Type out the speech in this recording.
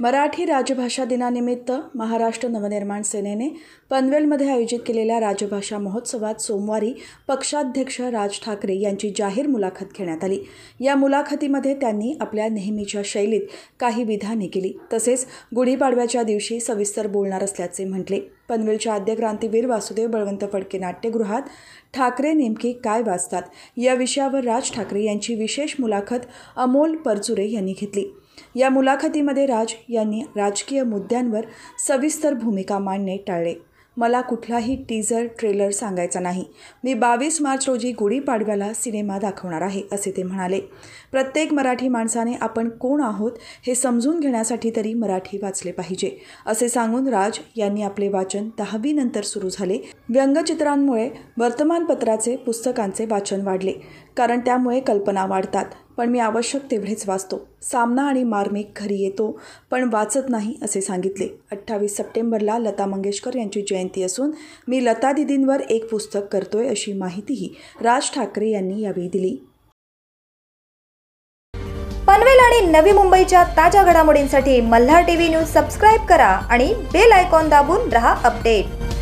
मराठी राजभाषा दिनानिमित्त महाराष्ट्र नवनिर्माण सेनेने पनवेलमध्ये आयोजित केलेल्या राजभाषा महोत्सवात सोमवारी पक्षाध्यक्ष राज ठाकरे यांची जाहीर मुलाखत घेण्यात आली या मुलाखतीमध्ये त्यांनी आपल्या नेहमीच्या शैलीत काही विधाने केली तसेच गुढीपाडव्याच्या दिवशी सविस्तर बोलणार असल्याचे म्हटले पनवेलच्या आद्य क्रांतीवीर वासुदेव बळवंत फडके नाट्यगृहात ठाकरे नेमके काय वाचतात या विषयावर राज ठाकरे यांची विशेष मुलाखत अमोल परचुरे यांनी घेतली या मुलाखतीमध्ये राज यांनी राजकीय मुद्द्यांवर सविस्तर भूमिका मांडणे टाळले मला कुठलाही टीजर ट्रेलर सांगायचा नाही मी बावीस मार्च रोजी गुढीपाडव्याला सिनेमा दाखवणार आहे असे ते म्हणाले प्रत्येक मराठी माणसाने आपण कोण आहोत हे समजून घेण्यासाठी तरी मराठी वाचले पाहिजे असे सांगून राज यांनी आपले वाचन दहावीनंतर सुरू झाले व्यंगचित्रांमुळे वर्तमानपत्राचे पुस्तकांचे वाचन वाढले कारण त्यामुळे कल्पना वाढतात पण मी आवश्यक तेवढेच वाचतो सामना आणि मार्मिक घरी येतो पण वाचत नाही असे सांगितले अठ्ठावीस सप्टेंबरला लता मंगेशकर यांची जयंती असून मी लता दिदींवर एक पुस्तक करतोय अशी माहितीही राज ठाकरे यांनी यावेळी दिली पनवेल आणि नवी मुंबईच्या ताज्या घडामोडींसाठी मल्हार टीव्ही न्यूज सबस्क्राईब करा आणि बेल आयकॉन दाबून रहा अपडेट